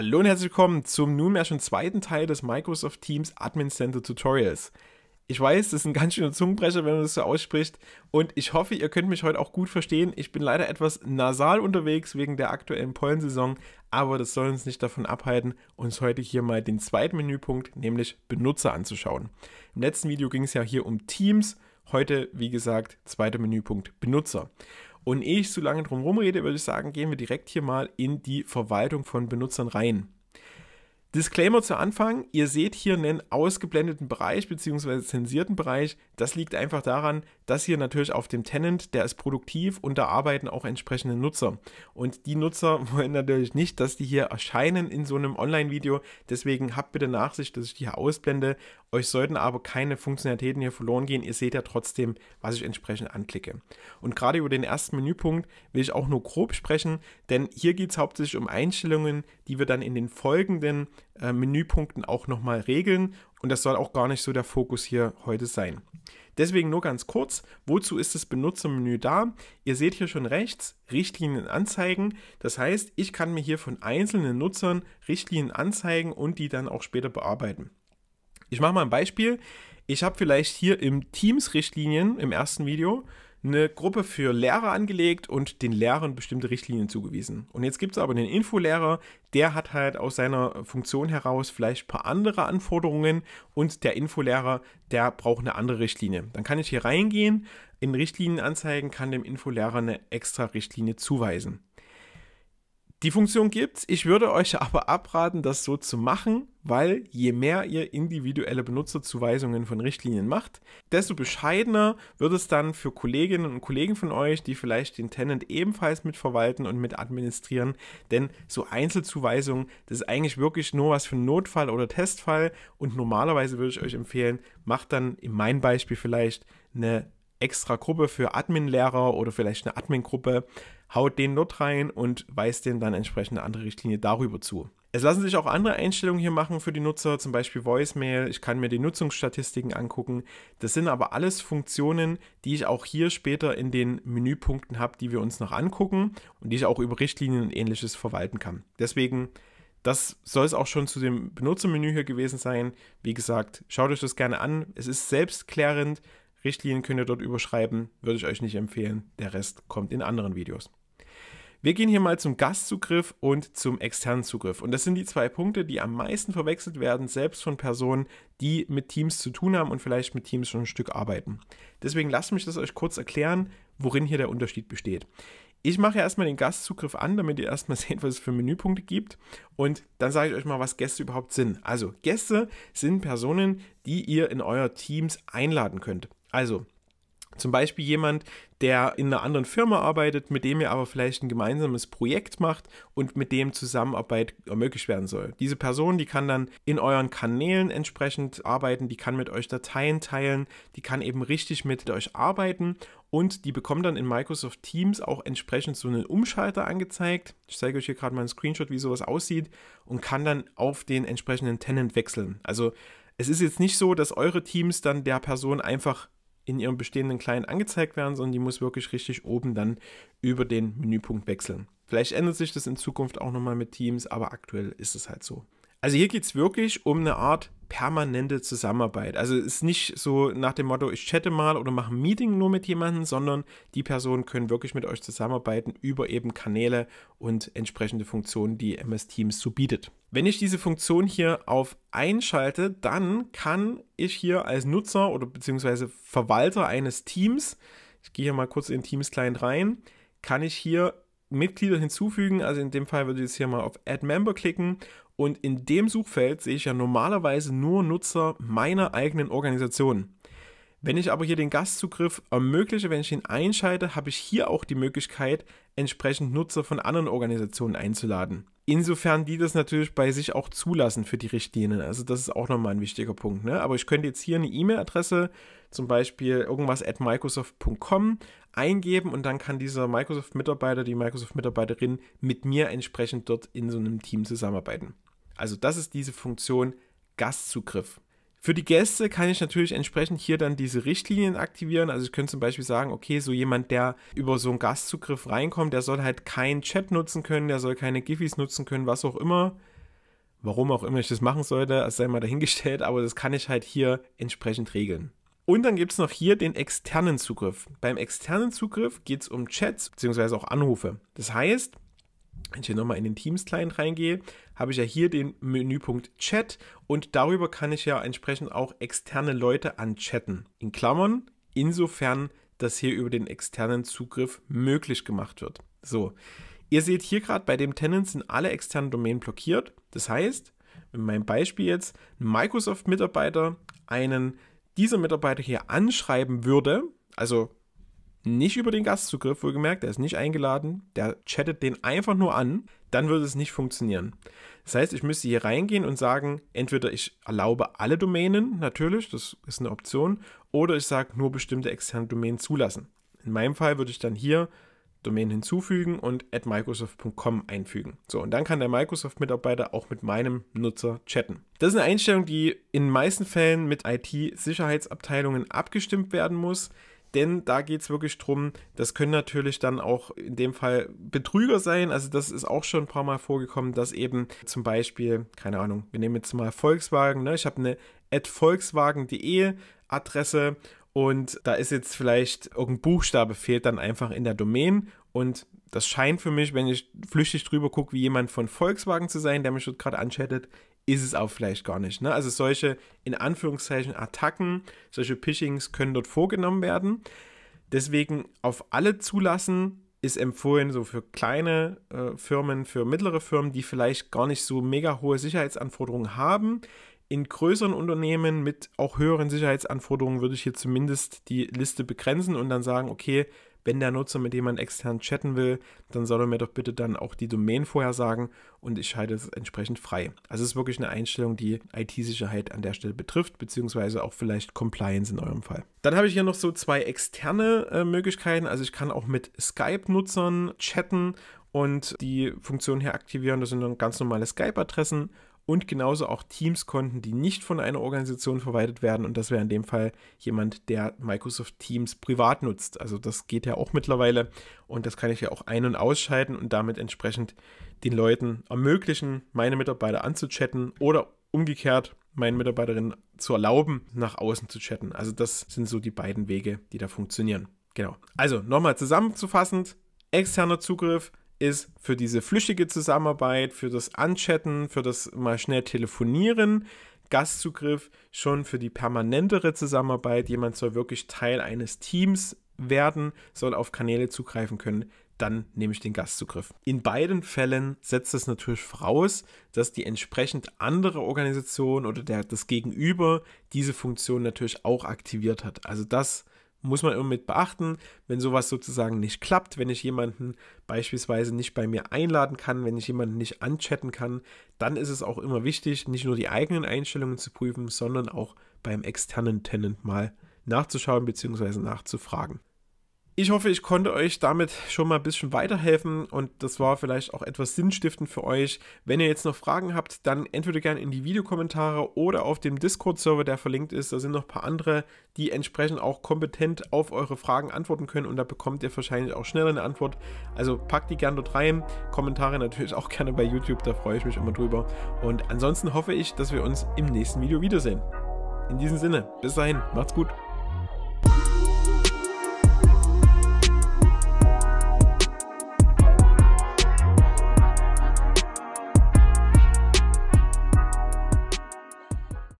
Hallo und herzlich willkommen zum nunmehr schon zweiten Teil des Microsoft Teams Admin Center Tutorials. Ich weiß, das ist ein ganz schöner Zungenbrecher, wenn man das so ausspricht und ich hoffe, ihr könnt mich heute auch gut verstehen. Ich bin leider etwas nasal unterwegs wegen der aktuellen Pollensaison, aber das soll uns nicht davon abhalten, uns heute hier mal den zweiten Menüpunkt, nämlich Benutzer anzuschauen. Im letzten Video ging es ja hier um Teams, heute wie gesagt zweiter Menüpunkt Benutzer. Und ehe ich zu lange drum rumrede, würde ich sagen, gehen wir direkt hier mal in die Verwaltung von Benutzern rein. Disclaimer zu Anfang, ihr seht hier einen ausgeblendeten Bereich bzw. zensierten Bereich. Das liegt einfach daran, das hier natürlich auf dem Tenant, der ist produktiv und da arbeiten auch entsprechende Nutzer. Und die Nutzer wollen natürlich nicht, dass die hier erscheinen in so einem Online-Video. Deswegen habt bitte Nachsicht, dass ich die hier ausblende. Euch sollten aber keine Funktionalitäten hier verloren gehen. Ihr seht ja trotzdem, was ich entsprechend anklicke. Und gerade über den ersten Menüpunkt will ich auch nur grob sprechen, denn hier geht es hauptsächlich um Einstellungen, die wir dann in den folgenden äh, Menüpunkten auch nochmal regeln. Und das soll auch gar nicht so der Fokus hier heute sein. Deswegen nur ganz kurz, wozu ist das Benutzermenü da? Ihr seht hier schon rechts Richtlinien anzeigen. Das heißt, ich kann mir hier von einzelnen Nutzern Richtlinien anzeigen und die dann auch später bearbeiten. Ich mache mal ein Beispiel. Ich habe vielleicht hier im Teams Richtlinien im ersten Video eine Gruppe für Lehrer angelegt und den Lehrern bestimmte Richtlinien zugewiesen. Und jetzt gibt es aber den Infolehrer, der hat halt aus seiner Funktion heraus vielleicht ein paar andere Anforderungen und der Infolehrer, der braucht eine andere Richtlinie. Dann kann ich hier reingehen, in Richtlinien anzeigen, kann dem Infolehrer eine extra Richtlinie zuweisen. Die Funktion gibt's. Ich würde euch aber abraten, das so zu machen, weil je mehr ihr individuelle Benutzerzuweisungen von Richtlinien macht, desto bescheidener wird es dann für Kolleginnen und Kollegen von euch, die vielleicht den Tenant ebenfalls mitverwalten und mit administrieren. Denn so Einzelzuweisungen, das ist eigentlich wirklich nur was für einen Notfall oder Testfall. Und normalerweise würde ich euch empfehlen, macht dann in meinem Beispiel vielleicht eine extra Gruppe für Admin-Lehrer oder vielleicht eine Admin-Gruppe, haut den dort rein und weist den dann entsprechend eine andere Richtlinie darüber zu. Es lassen sich auch andere Einstellungen hier machen für die Nutzer, zum Beispiel Voicemail. Ich kann mir die Nutzungsstatistiken angucken. Das sind aber alles Funktionen, die ich auch hier später in den Menüpunkten habe, die wir uns noch angucken und die ich auch über Richtlinien und ähnliches verwalten kann. Deswegen, das soll es auch schon zu dem Benutzermenü hier gewesen sein. Wie gesagt, schaut euch das gerne an. Es ist selbstklärend. Richtlinien könnt ihr dort überschreiben, würde ich euch nicht empfehlen. Der Rest kommt in anderen Videos. Wir gehen hier mal zum Gastzugriff und zum externen Zugriff. Und das sind die zwei Punkte, die am meisten verwechselt werden, selbst von Personen, die mit Teams zu tun haben und vielleicht mit Teams schon ein Stück arbeiten. Deswegen lasst mich das euch kurz erklären, worin hier der Unterschied besteht. Ich mache erstmal den Gastzugriff an, damit ihr erstmal seht, was es für Menüpunkte gibt. Und dann sage ich euch mal, was Gäste überhaupt sind. Also, Gäste sind Personen, die ihr in euer Teams einladen könnt. Also, zum Beispiel jemand, der in einer anderen Firma arbeitet, mit dem ihr aber vielleicht ein gemeinsames Projekt macht und mit dem Zusammenarbeit ermöglicht werden soll. Diese Person, die kann dann in euren Kanälen entsprechend arbeiten, die kann mit euch Dateien teilen, die kann eben richtig mit euch arbeiten und die bekommt dann in Microsoft Teams auch entsprechend so einen Umschalter angezeigt. Ich zeige euch hier gerade mal einen Screenshot, wie sowas aussieht und kann dann auf den entsprechenden Tenant wechseln. Also es ist jetzt nicht so, dass eure Teams dann der Person einfach in ihrem bestehenden Client angezeigt werden, sondern die muss wirklich richtig oben dann über den Menüpunkt wechseln. Vielleicht ändert sich das in Zukunft auch nochmal mit Teams, aber aktuell ist es halt so. Also hier geht es wirklich um eine Art permanente Zusammenarbeit. Also es ist nicht so nach dem Motto, ich chatte mal oder mache ein Meeting nur mit jemandem, sondern die Personen können wirklich mit euch zusammenarbeiten über eben Kanäle und entsprechende Funktionen, die MS Teams so bietet. Wenn ich diese Funktion hier auf einschalte, dann kann ich hier als Nutzer oder beziehungsweise Verwalter eines Teams, ich gehe hier mal kurz in Teams Client rein, kann ich hier Mitglieder hinzufügen. Also in dem Fall würde ich jetzt hier mal auf Add Member klicken und in dem Suchfeld sehe ich ja normalerweise nur Nutzer meiner eigenen Organisation. Wenn ich aber hier den Gastzugriff ermögliche, wenn ich ihn einschalte, habe ich hier auch die Möglichkeit, entsprechend Nutzer von anderen Organisationen einzuladen. Insofern die das natürlich bei sich auch zulassen für die Richtlinien. Also das ist auch nochmal ein wichtiger Punkt. Ne? Aber ich könnte jetzt hier eine E-Mail-Adresse, zum Beispiel irgendwas at microsoft.com, eingeben und dann kann dieser Microsoft-Mitarbeiter, die Microsoft-Mitarbeiterin mit mir entsprechend dort in so einem Team zusammenarbeiten. Also das ist diese Funktion Gastzugriff. Für die Gäste kann ich natürlich entsprechend hier dann diese Richtlinien aktivieren. Also ich könnte zum Beispiel sagen, okay, so jemand, der über so einen Gastzugriff reinkommt, der soll halt keinen Chat nutzen können, der soll keine Giffys nutzen können, was auch immer. Warum auch immer ich das machen sollte, das sei mal dahingestellt, aber das kann ich halt hier entsprechend regeln. Und dann gibt es noch hier den externen Zugriff. Beim externen Zugriff geht es um Chats bzw. auch Anrufe. Das heißt, wenn ich hier nochmal in den Teams-Client reingehe, habe ich ja hier den Menüpunkt Chat und darüber kann ich ja entsprechend auch externe Leute anchatten. In Klammern, insofern das hier über den externen Zugriff möglich gemacht wird. So, ihr seht hier gerade bei dem Tenant sind alle externen Domänen blockiert. Das heißt, in meinem Beispiel jetzt, Microsoft-Mitarbeiter einen dieser Mitarbeiter hier anschreiben würde, also nicht über den Gastzugriff, wohlgemerkt, der ist nicht eingeladen, der chattet den einfach nur an, dann würde es nicht funktionieren. Das heißt, ich müsste hier reingehen und sagen, entweder ich erlaube alle Domänen, natürlich, das ist eine Option, oder ich sage nur bestimmte externe Domänen zulassen. In meinem Fall würde ich dann hier Domain hinzufügen und at microsoft.com einfügen. So, und dann kann der Microsoft-Mitarbeiter auch mit meinem Nutzer chatten. Das ist eine Einstellung, die in den meisten Fällen mit IT-Sicherheitsabteilungen abgestimmt werden muss denn da geht es wirklich drum, das können natürlich dann auch in dem Fall Betrüger sein. Also das ist auch schon ein paar Mal vorgekommen, dass eben zum Beispiel, keine Ahnung, wir nehmen jetzt mal Volkswagen, ne? ich habe eine volkswagen.de Adresse und da ist jetzt vielleicht irgendein Buchstabe fehlt dann einfach in der Domain und das scheint für mich, wenn ich flüchtig drüber gucke, wie jemand von Volkswagen zu sein, der mich dort gerade anschattet, ist es auch vielleicht gar nicht. Ne? Also solche, in Anführungszeichen, Attacken, solche Pishings können dort vorgenommen werden. Deswegen auf alle zulassen ist empfohlen, so für kleine äh, Firmen, für mittlere Firmen, die vielleicht gar nicht so mega hohe Sicherheitsanforderungen haben. In größeren Unternehmen mit auch höheren Sicherheitsanforderungen würde ich hier zumindest die Liste begrenzen und dann sagen, okay, wenn der Nutzer mit jemand extern chatten will, dann soll er mir doch bitte dann auch die Domain vorher sagen und ich schalte es entsprechend frei. Also es ist wirklich eine Einstellung, die IT-Sicherheit an der Stelle betrifft, beziehungsweise auch vielleicht Compliance in eurem Fall. Dann habe ich hier noch so zwei externe äh, Möglichkeiten. Also ich kann auch mit Skype-Nutzern chatten und die Funktion hier aktivieren. Das sind dann ganz normale Skype-Adressen und genauso auch Teams konnten, die nicht von einer Organisation verwaltet werden. Und das wäre in dem Fall jemand, der Microsoft Teams privat nutzt. Also das geht ja auch mittlerweile. Und das kann ich ja auch ein- und ausschalten und damit entsprechend den Leuten ermöglichen, meine Mitarbeiter anzuchatten oder umgekehrt meinen Mitarbeiterinnen zu erlauben, nach außen zu chatten. Also das sind so die beiden Wege, die da funktionieren. Genau. Also nochmal zusammenzufassend, externer Zugriff ist für diese flüchtige Zusammenarbeit, für das Anchatten, für das mal schnell telefonieren, Gastzugriff schon für die permanentere Zusammenarbeit. Jemand soll wirklich Teil eines Teams werden, soll auf Kanäle zugreifen können. Dann nehme ich den Gastzugriff. In beiden Fällen setzt es natürlich voraus, dass die entsprechend andere Organisation oder der, das Gegenüber diese Funktion natürlich auch aktiviert hat. Also das muss man immer mit beachten, wenn sowas sozusagen nicht klappt, wenn ich jemanden beispielsweise nicht bei mir einladen kann, wenn ich jemanden nicht anchatten kann, dann ist es auch immer wichtig, nicht nur die eigenen Einstellungen zu prüfen, sondern auch beim externen Tenant mal nachzuschauen bzw. nachzufragen. Ich hoffe, ich konnte euch damit schon mal ein bisschen weiterhelfen und das war vielleicht auch etwas sinnstiftend für euch. Wenn ihr jetzt noch Fragen habt, dann entweder gerne in die Videokommentare oder auf dem Discord-Server, der verlinkt ist. Da sind noch ein paar andere, die entsprechend auch kompetent auf eure Fragen antworten können und da bekommt ihr wahrscheinlich auch schnell eine Antwort. Also packt die gerne dort rein. Kommentare natürlich auch gerne bei YouTube, da freue ich mich immer drüber. Und ansonsten hoffe ich, dass wir uns im nächsten Video wiedersehen. In diesem Sinne, bis dahin, macht's gut.